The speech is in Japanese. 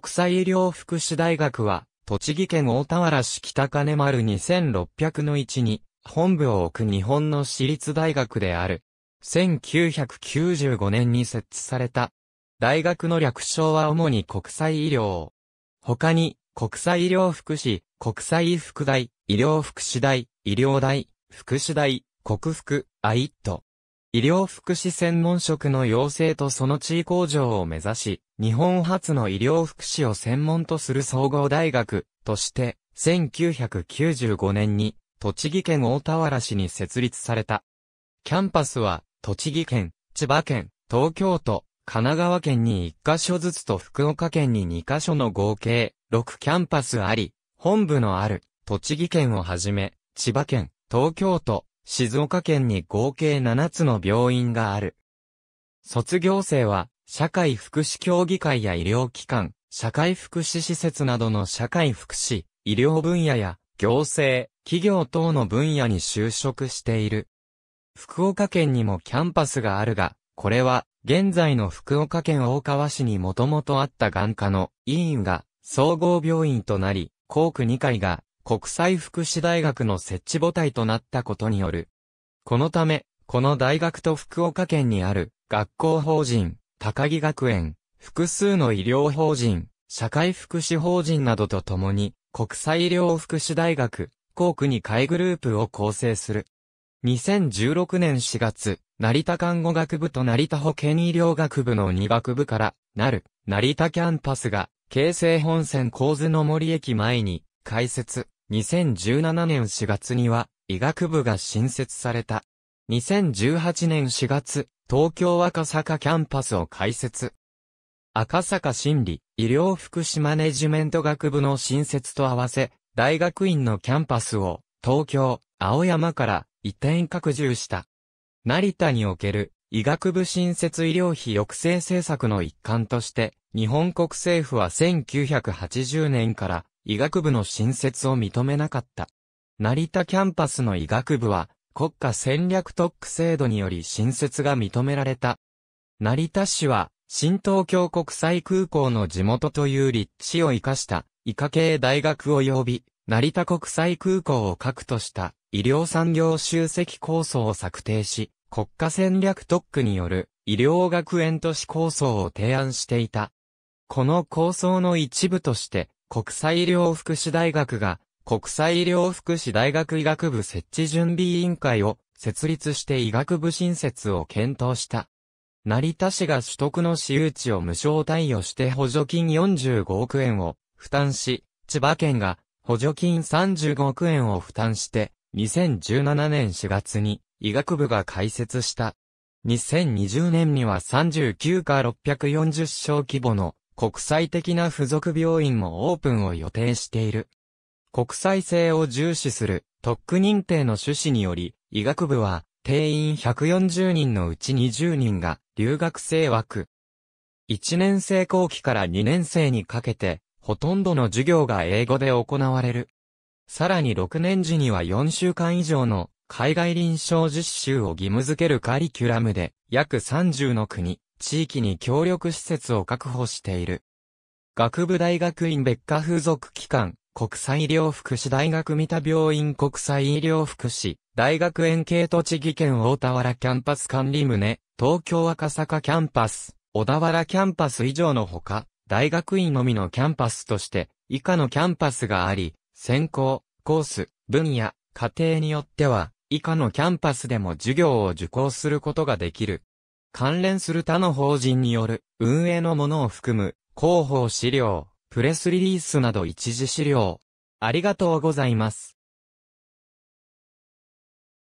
国際医療福祉大学は、栃木県大田原市北金丸2600の1に、本部を置く日本の私立大学である。1995年に設置された。大学の略称は主に国際医療。他に、国際医療福祉、国際医福大、医療福祉大、医療大、福祉大、国福、アイット。医療福祉専門職の養成とその地位向上を目指し、日本初の医療福祉を専門とする総合大学として、1995年に栃木県大田原市に設立された。キャンパスは、栃木県、千葉県、東京都、神奈川県に1カ所ずつと福岡県に2カ所の合計6キャンパスあり、本部のある栃木県をはじめ、千葉県、東京都、静岡県に合計7つの病院がある。卒業生は、社会福祉協議会や医療機関、社会福祉施設などの社会福祉、医療分野や、行政、企業等の分野に就職している。福岡県にもキャンパスがあるが、これは、現在の福岡県大川市にもともとあった眼科の委員が総合病院となり、校区2階が国際福祉大学の設置母体となったことによる。このため、この大学と福岡県にある学校法人、高木学園、複数の医療法人、社会福祉法人などと共に、国際医療福祉大学、校区に会グループを構成する。2016年4月、成田看護学部と成田保健医療学部の2学部から、なる、成田キャンパスが、京成本線構図の森駅前に、開設。2017年4月には医学部が新設された。2018年4月、東京赤坂キャンパスを開設。赤坂心理医療福祉マネジメント学部の新設と合わせ、大学院のキャンパスを東京、青山から移転拡充した。成田における医学部新設医療費抑制政策の一環として、日本国政府は1980年から医学部の新設を認めなかった。成田キャンパスの医学部は、国家戦略特区制度により新設が認められた。成田市は、新東京国際空港の地元という立地を生かした、医科系大学を呼び、成田国際空港を核とした医療産業集積構想を策定し、国家戦略特区による医療学園都市構想を提案していた。この構想の一部として、国際医療福祉大学が、国際医療福祉大学医学部設置準備委員会を設立して医学部新設を検討した。成田市が取得の私有地を無償貸与して補助金45億円を負担し、千葉県が補助金35億円を負担して、2017年4月に医学部が開設した。2020年には39か640床規模の国際的な付属病院もオープンを予定している。国際性を重視する特区認定の趣旨により、医学部は定員140人のうち20人が留学生枠。1年生後期から2年生にかけて、ほとんどの授業が英語で行われる。さらに6年時には4週間以上の海外臨床実習を義務付けるカリキュラムで、約30の国、地域に協力施設を確保している。学部大学院別科風俗機関、国際医療福祉大学三田病院国際医療福祉、大学園系栃木県大田原キャンパス管理棟、東京赤坂キャンパス、小田原キャンパス以上のほか、大学院のみのキャンパスとして、以下のキャンパスがあり、専攻、コース、分野、家庭によっては、以下のキャンパスでも授業を受講することができる。関連する他の法人による運営のものを含む広報資料、プレスリリースなど一時資料。ありがとうございます。